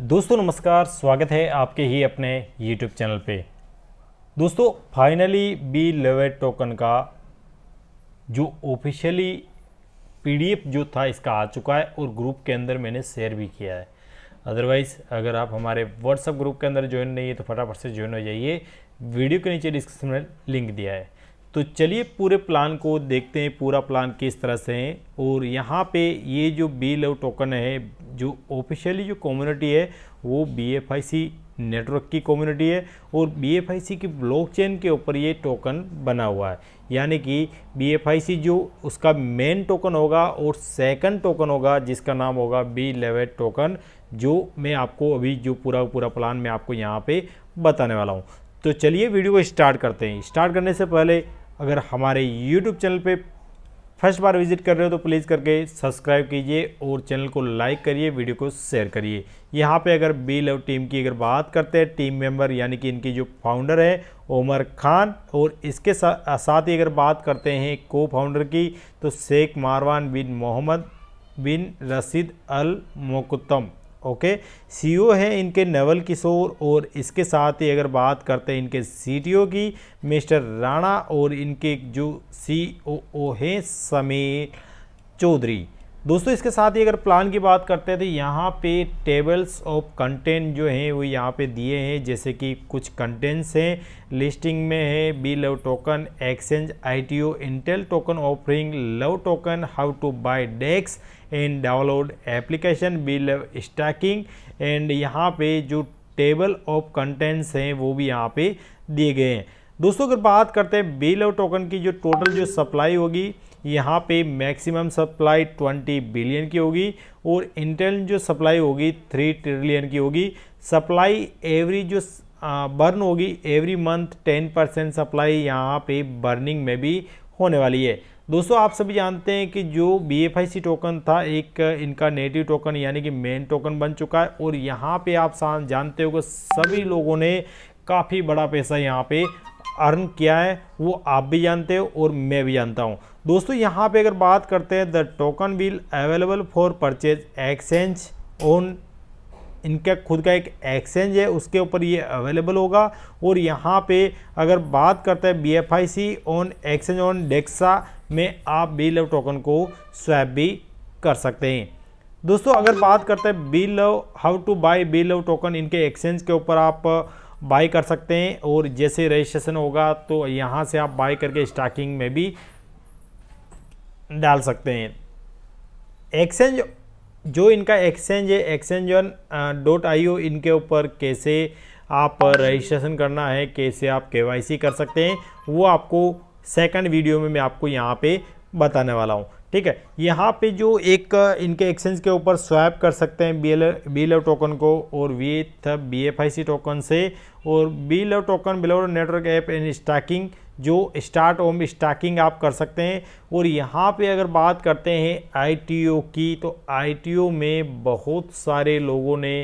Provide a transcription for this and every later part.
दोस्तों नमस्कार स्वागत है आपके ही अपने यूट्यूब चैनल पे दोस्तों फाइनली बी लेवेट टोकन का जो ऑफिशियली पीडीएफ जो था इसका आ चुका है और ग्रुप के अंदर मैंने शेयर भी किया है अदरवाइज़ अगर आप हमारे व्हाट्सएप ग्रुप के अंदर ज्वाइन नहीं है तो फटाफट से ज्वाइन हो जाइए वीडियो के नीचे डिस्क्रिप्शन में लिंक दिया है तो चलिए पूरे प्लान को देखते हैं पूरा प्लान किस तरह से है और यहाँ पे ये जो बी लव टोकन है जो ऑफिशियली जो कम्युनिटी है वो B F I C network की कम्युनिटी है और बी एफ आई सी की ब्लॉकचेन के ऊपर ये टोकन बना हुआ है यानी कि बी एफ आई सी जो उसका मेन टोकन होगा और सेकंड टोकन होगा जिसका नाम होगा बी लेवेट टोकन जो मैं आपको अभी जो पूरा पूरा प्लान मैं आपको यहाँ पे बताने वाला हूँ तो चलिए वीडियो को स्टार्ट करते हैं स्टार्ट करने से पहले अगर हमारे यूट्यूब चैनल पे फर्स्ट बार विजिट कर रहे हो तो प्लीज़ करके सब्सक्राइब कीजिए और चैनल को लाइक करिए वीडियो को शेयर करिए यहाँ पे अगर बी लव टीम की अगर बात करते हैं टीम मेंबर यानी कि इनकी जो फाउंडर है उमर खान और इसके साथ साथ ही अगर बात करते हैं को फाउंडर की तो शेख मारवान बिन मोहम्मद बिन रसीद अल मोकुतम ओके ओ है इनके नवल किशोर और इसके साथ ही अगर बात करते हैं इनके सीटीओ की मिस्टर राणा और इनके जो सीओओ हैं समीर चौधरी दोस्तों इसके साथ ही अगर प्लान की बात करते हैं तो यहाँ पे टेबल्स ऑफ कंटेंट जो हैं वो यहाँ पे दिए हैं जैसे कि कुछ कंटेंट्स हैं लिस्टिंग में है B love token exchange ITO initial token offering love token how to buy dex and download application bill staking and यहाँ पे जो टेबल ऑफ कंटेंट्स हैं वो भी यहाँ पे दिए गए हैं दोस्तों अगर बात करते हैं बिल और टोकन की जो टोटल जो सप्लाई होगी यहाँ पे मैक्सिमम सप्लाई 20 बिलियन की होगी और इंटरनल जो सप्लाई होगी 3 ट्रिलियन की होगी सप्लाई एवरी जो बर्न होगी एवरी मंथ 10 परसेंट सप्लाई यहाँ पे बर्निंग में भी होने वाली है दोस्तों आप सभी जानते हैं कि जो बी टोकन था एक इनका नेटिव टोकन यानी कि मेन टोकन बन चुका है और यहाँ पे आप जानते हो कि सभी लोगों ने काफ़ी बड़ा पैसा यहाँ पे अर्न किया है वो आप भी जानते हो और मैं भी जानता हूँ दोस्तों यहाँ पे अगर बात करते हैं the token will available for purchase exchange on इनका खुद का एक एक्सचेंज है उसके ऊपर ये अवेलेबल होगा और यहाँ पे अगर बात करते हैं B on exchange on Dexa में आप बी लव टोकन को स्वैप भी कर सकते हैं दोस्तों अगर बात करते हैं B love how to buy B love token इनके एक्सचेंज के ऊपर आप बाई कर सकते हैं और जैसे रजिस्ट्रेशन होगा तो यहाँ से आप बाई करके स्टाकिंग में भी डाल सकते हैं एक्सचेंज जो इनका एक्सचेंज है एक्सचेंज ऑन डॉट आई इनके ऊपर कैसे आप रजिस्ट्रेशन करना है कैसे आप केवाईसी कर सकते हैं वो आपको सेकंड वीडियो में मैं आपको यहाँ पे बताने वाला हूँ ठीक है यहाँ पे जो एक इनके एक्सचेंज के ऊपर स्वैप कर सकते हैं B L B love token को और V B F I C token से और B love token below network app and staking जो स्टार्ट ओम स्टाकिंग आप कर सकते हैं और यहाँ पे अगर बात करते हैं आई टी ओ की तो आई टी ओ में बहुत सारे लोगों ने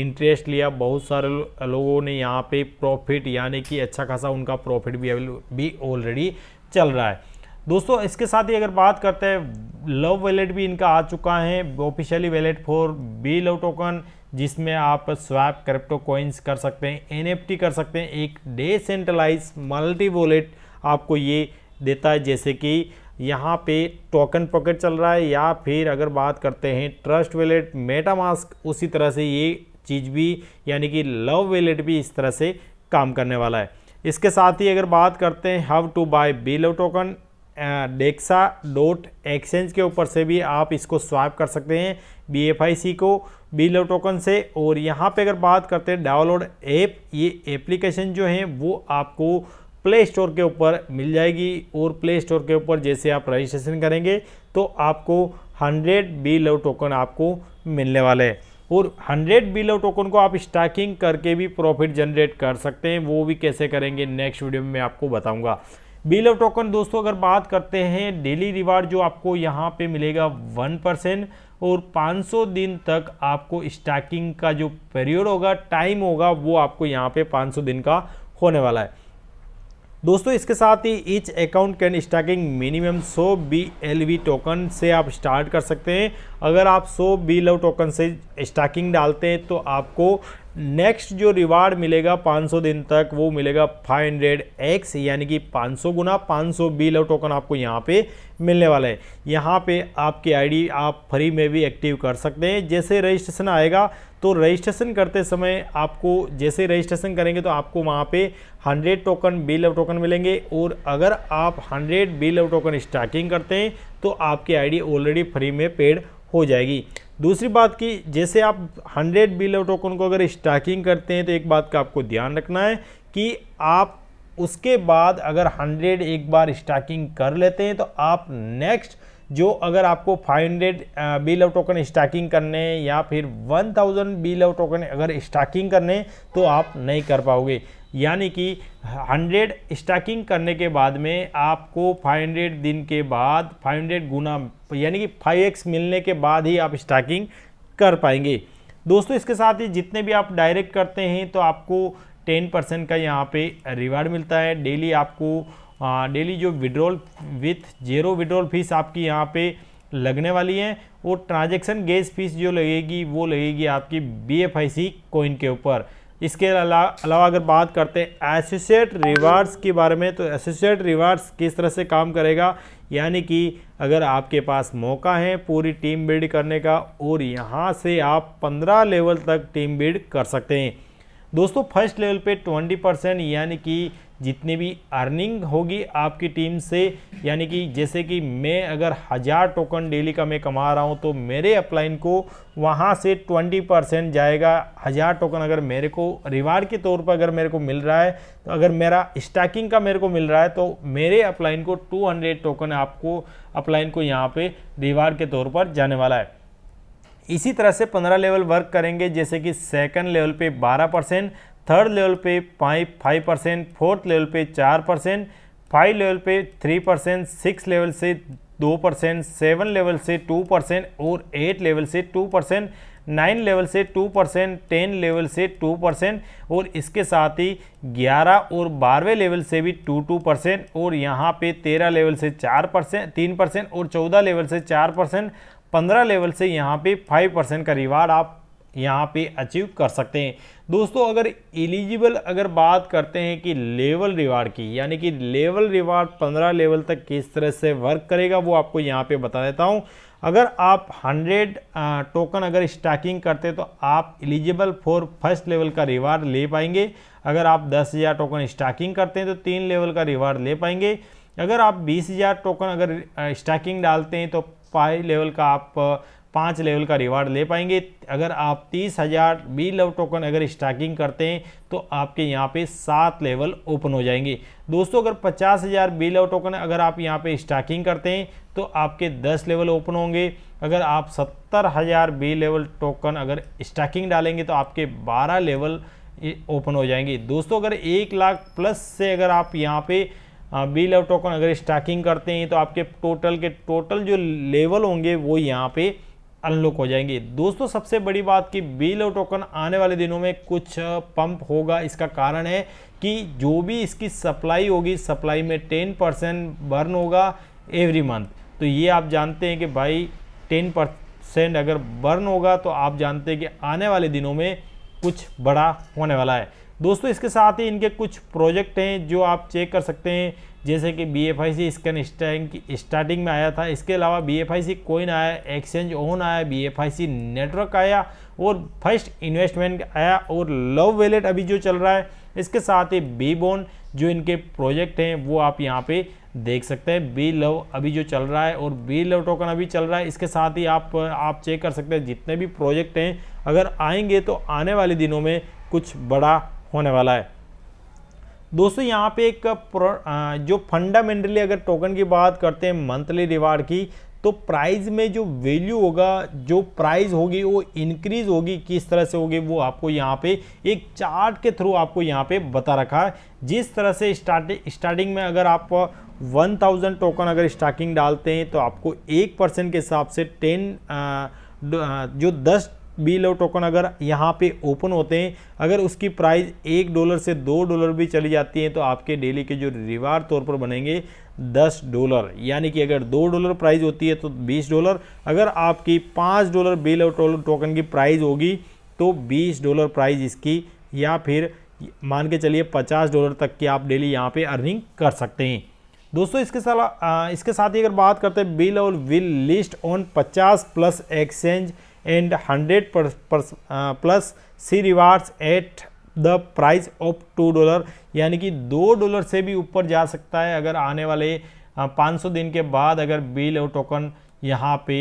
इंटरेस्ट लिया बहुत सारे लोगों ने यहाँ पे प्रॉफिट यानी कि अच्छा खासा उनका प्रॉफिट भी भी ऑलरेडी चल रहा है दोस्तों इसके साथ ही अगर बात करते हैं लव वैलेट भी इनका आ चुका है officially wallet for B love token जिसमें आप स्वैप क्रिप्टो कॉइन्स कर सकते हैं एन कर सकते हैं एक डेसेंट्रलाइज मल्टी वॉलेट आपको ये देता है जैसे कि यहाँ पे टोकन पॉकेट चल रहा है या फिर अगर बात करते हैं ट्रस्ट वैलेट मेटामास्क उसी तरह से ये चीज़ भी यानी कि लव वैलेट भी इस तरह से काम करने वाला है इसके साथ ही अगर बात करते हैं how to buy B love token Dexa dot exchange के ऊपर से भी आप इसको स्वाइप कर सकते हैं बी एफ आई सी को टोकन से और यहाँ पे अगर बात करते हैं डाउनलोड ऐप ये एप्लीकेशन जो है वो आपको प्ले स्टोर के ऊपर मिल जाएगी और प्ले स्टोर के ऊपर जैसे आप रजिस्ट्रेशन करेंगे तो आपको हंड्रेड लव टोकन आपको मिलने वाले हैं और 100 बिलो टोकन को आप स्टैकिंग करके भी प्रॉफिट जनरेट कर सकते हैं वो भी कैसे करेंगे नेक्स्ट वीडियो में मैं आपको बताऊंगा बिलो टोकन दोस्तों अगर बात करते हैं डेली रिवार्ड जो आपको यहाँ पे मिलेगा वन परसेंट और 500 दिन तक आपको स्टैकिंग का जो पीरियड होगा टाइम होगा वो आपको यहाँ पे पाँच दिन का होने वाला है दोस्तों इसके साथ ही each account can staking minimum 100 B L V token से आप स्टार्ट कर सकते हैं अगर आप 100 बी लव टोकन से स्टाकिंग डालते हैं तो आपको नेक्स्ट जो रिवार्ड मिलेगा 500 दिन तक वो मिलेगा 500 एक्स यानी कि 500 गुना 500 बी लव टोकन आपको यहाँ पे मिलने वाला है यहाँ पे आपकी आईडी आप फ्री में भी एक्टिव कर सकते हैं जैसे रजिस्ट्रेशन आएगा तो रजिस्ट्रेशन करते समय आपको जैसे रजिस्ट्रेशन करेंगे तो आपको वहाँ पे 100 टोकन बी लव टोकन मिलेंगे और अगर आप 100 बी लव टोकन स्टार्टिंग करते हैं तो आपकी आईडी ऑलरेडी फ्री में पेड हो जाएगी दूसरी बात की जैसे आप 100 बिलो टोकन को अगर स्टाकिंग करते हैं तो एक बात का आपको ध्यान रखना है कि आप उसके बाद अगर 100 एक बार स्टाकिंग कर लेते हैं तो आप नेक्स्ट जो अगर आपको 500 बिल ऑफ टोकन स्टॉकिंग करने या फिर 1000 बिल ऑफ टोकन अगर स्टॉकिंग करने तो आप नहीं कर पाओगे यानी कि 100 स्टैकिंग करने के बाद में आपको 500 दिन के बाद 500 गुना यानी कि 5x मिलने के बाद ही आप स्टैकिंग कर पाएंगे दोस्तों इसके साथ ही जितने भी आप डायरेक्ट करते हैं तो आपको 10 परसेंट का यहाँ पे रिवार्ड मिलता है डेली आपको डेली जो withdrawal with zero withdrawal fees आपकी यहाँ पे लगने वाली है और ट्रांजेक्शन गेस फीस जो लगेगी वो लगेगी आपकी B F I C coin के ऊपर इसके अलावा अगर बात करते हैं एसोसिएट रिवार्ड्स के बारे में तो एसोसिएट रिवार्ड्स किस तरह से काम करेगा यानी कि अगर आपके पास मौका है पूरी टीम बिल्ड करने का और यहाँ से आप 15 लेवल तक टीम बिल्ड कर सकते हैं दोस्तों फर्स्ट लेवल पे 20 परसेंट यानी कि जितनी भी अर्निंग होगी आपकी टीम से यानी कि जैसे कि मैं अगर हज़ार टोकन डेली का मैं कमा रहा हूँ तो मेरे अपलाइन को वहाँ से ट्वेंटी परसेंट जाएगा हज़ार टोकन अगर मेरे को रिवार्ड के तौर पर अगर मेरे को मिल रहा है तो अगर मेरा स्टैकिंग का मेरे को मिल रहा है तो मेरे अपलाइन को टू हंड्रेड टोकन आपको अपलाइन को यहाँ पर रिवार्ड के तौर पर जाने वाला है इसी तरह से 15 लेवल वर्क करेंगे जैसे कि सेकंड लेवल पे 12 परसेंट थर्ड लेवल पे पाइप फाइव परसेंट फोर्थ लेवल पे चार परसेंट फाइव लेवल पे थ्री परसेंट सिक्स लेवल से दो परसेंट सेवन लेवल से टू परसेंट और एट लेवल से टू परसेंट नाइन लेवल से टू परसेंट टेन लेवल से टू परसेंट और इसके साथ ही ग्यारह और बारहवें लेवल से भी टू टू परसेंट और यहाँ पे तेरह लेवल से चार परसेंट तीन परसेंट और चौदह लेवल से चार परसेंट पंद्रह लेवल से यहाँ पे फाइव परसेंट का रिवार्ड आप यहाँ पे अचीव कर सकते हैं दोस्तों अगर एलिजिबल अगर बात करते हैं कि लेवल रिवार्ड की यानी कि लेवल रिवार्ड पंद्रह लेवल तक किस तरह से वर्क करेगा वो आपको यहाँ पे बता देता हूँ अगर आप 100 टोकन अगर स्टैकिंग करते तो आप एलिजिबल फॉर फर्स्ट लेवल का रिवार्ड ले पाएंगे अगर आप दस हज़ार टोकन स्टैकिंग करते हैं तो तीन लेवल का रिवार्ड ले पाएंगे अगर आप बीस हज़ार टोकन अगर स्टैकिंग डालते हैं तो फाइव लेवल का आप पाँच लेवल का रिवार्ड ले पाएंगे अगर आप तीस हज़ार बी लव टोकन अगर स्टाकिंग करते हैं तो आपके यहाँ पे सात लेवल ओपन हो जाएंगे दोस्तों अगर पचास हज़ार बी लव टोकन अगर आप यहाँ पे स्टैकिंग करते हैं तो आपके दस लेवल ओपन होंगे अगर आप सत्तर हज़ार बी लेवल टोकन अगर स्टाकिंग डालेंगे तो आपके बारह लेवल ओपन हो जाएंगे दोस्तों अगर एक लाख प्लस से अगर आप यहाँ पे बी लव टोकन अगर स्टाकिंग करते हैं तो आपके टोटल के टोटल जो लेवल होंगे वो यहाँ पे अनलॉक हो जाएंगे दोस्तों सबसे बड़ी बात कि और टोकन आने वाले दिनों में कुछ पंप होगा इसका कारण है कि जो भी इसकी सप्लाई होगी सप्लाई में टेन परसेंट बर्न होगा एवरी मंथ तो ये आप जानते हैं कि भाई टेन परसेंट अगर बर्न होगा तो आप जानते हैं कि आने वाले दिनों में कुछ बड़ा होने वाला है दोस्तों इसके साथ ही इनके कुछ प्रोजेक्ट हैं जो आप चेक कर सकते हैं जैसे कि B F I C scan starting में आया था इसके अलावा B F I C coin आया एक्सचेंज ओन आया B F I C network आया और फर्स्ट इन्वेस्टमेंट आया और लव वैलेट अभी जो चल रहा है इसके साथ ही बी बोन जो इनके प्रोजेक्ट हैं वो आप यहाँ पे देख सकते हैं बी लव अभी जो चल रहा है और बी लव टोकन अभी चल रहा है इसके साथ ही आप आप चेक कर सकते हैं जितने भी प्रोजेक्ट हैं अगर आएंगे तो आने वाले दिनों में कुछ बड़ा होने वाला है दोस्तों यहाँ पे एक जो फंडामेंटली अगर टोकन की बात करते हैं मंथली रिवार्ड की तो प्राइस में जो वैल्यू होगा जो प्राइस होगी वो इंक्रीज होगी किस तरह से होगी वो आपको यहाँ पे एक चार्ट के थ्रू आपको यहाँ पे बता रखा है जिस तरह से स्टार्टिंग स्टार्टिंग में अगर आप 1000 टोकन अगर स्टार्टिंग डालते हैं तो आपको एक परसेंट के हिसाब से टेन जो दस बी लव टोकन अगर यहाँ पे ओपन होते हैं अगर उसकी प्राइस एक डॉलर से दो डॉलर भी चली जाती है तो आपके डेली के जो रिवार तौर पर बनेंगे दस डॉलर यानी कि अगर दो डॉलर प्राइस होती है तो बीस डॉलर अगर आपकी पाँच डॉलर बी लव टोकन की प्राइस होगी तो बीस डॉलर प्राइज इसकी या फिर मान के चलिए पचास डॉलर तक की आप डेली यहाँ पर अर्निंग कर सकते हैं दोस्तों इसके साथ इसके साथ ही अगर बात करते हैं बिल और will list on 50 plus exchange and hundred plus C rewards at the price of two dollar यानी कि दो डॉलर से भी ऊपर जा सकता है अगर आने वाले 500 uh, दिन के बाद अगर बिल और टोकन यहाँ पे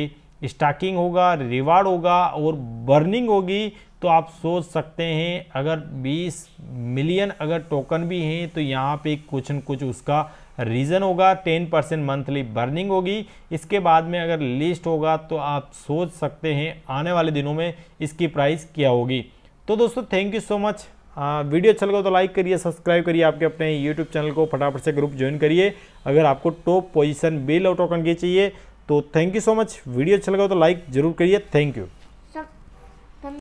स्टाकिंग होगा रिवार्ड होगा और बर्निंग होगी तो आप सोच सकते हैं अगर 20 मिलियन अगर टोकन भी हैं तो यहाँ पे कुछ न कुछ उसका रीजन होगा टेन परसेंट मंथली बर्निंग होगी इसके बाद में अगर लिस्ट होगा तो आप सोच सकते हैं आने वाले दिनों में इसकी प्राइस क्या होगी तो दोस्तों thank you so much video अच्छा लगा तो लाइक करिए सब्सक्राइब करिए आपके अपने यूट्यूब चैनल को फटाफट से ग्रुप ज्वाइन करिए अगर आपको top position bill out token की चाहिए तो thank you so much video अच्छा लगा तो लाइक जरूर करिए थैंक यू